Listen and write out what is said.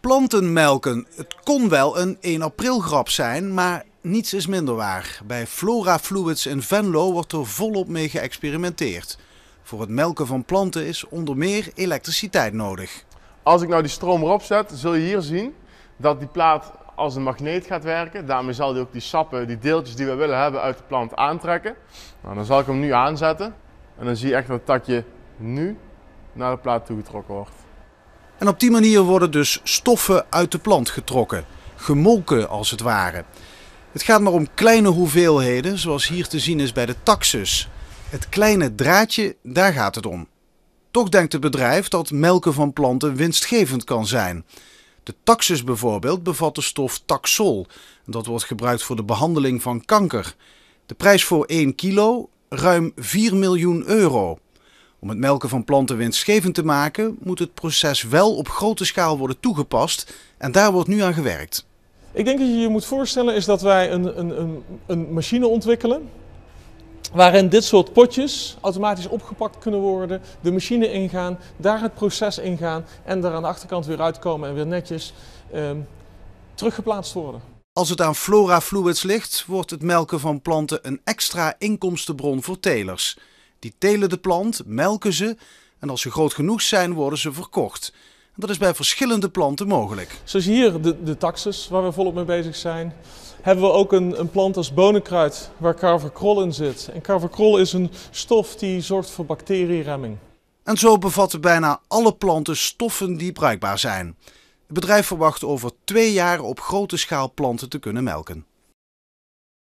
Planten melken. Het kon wel een 1 april grap zijn, maar niets is minder waar. Bij Flora Fluids in Venlo wordt er volop mee geëxperimenteerd. Voor het melken van planten is onder meer elektriciteit nodig. Als ik nou die stroom erop zet, zul je hier zien dat die plaat als een magneet gaat werken. Daarmee zal hij ook die sappen, die deeltjes die we willen hebben uit de plant aantrekken. Nou, dan zal ik hem nu aanzetten en dan zie je echt dat het takje nu naar de plaat toegetrokken wordt. En op die manier worden dus stoffen uit de plant getrokken, gemolken als het ware. Het gaat maar om kleine hoeveelheden, zoals hier te zien is bij de taxus. Het kleine draadje, daar gaat het om. Toch denkt het bedrijf dat melken van planten winstgevend kan zijn. De taxus bijvoorbeeld bevat de stof taxol. Dat wordt gebruikt voor de behandeling van kanker. De prijs voor 1 kilo ruim 4 miljoen euro. Om het melken van planten winstgevend te maken, moet het proces wel op grote schaal worden toegepast en daar wordt nu aan gewerkt. Ik denk dat je je moet voorstellen is dat wij een, een, een machine ontwikkelen waarin dit soort potjes automatisch opgepakt kunnen worden, de machine ingaan, daar het proces ingaan en daar aan de achterkant weer uitkomen en weer netjes ehm, teruggeplaatst worden. Als het aan Flora Fluids ligt, wordt het melken van planten een extra inkomstenbron voor telers. Die telen de plant, melken ze en als ze groot genoeg zijn worden ze verkocht. dat is bij verschillende planten mogelijk. Zoals hier de, de taxus waar we volop mee bezig zijn. Hebben we ook een, een plant als bonenkruid waar carverkrol in zit. En carverkrol is een stof die zorgt voor bacteriëremming. En zo bevatten bijna alle planten stoffen die bruikbaar zijn. Het bedrijf verwacht over twee jaar op grote schaal planten te kunnen melken.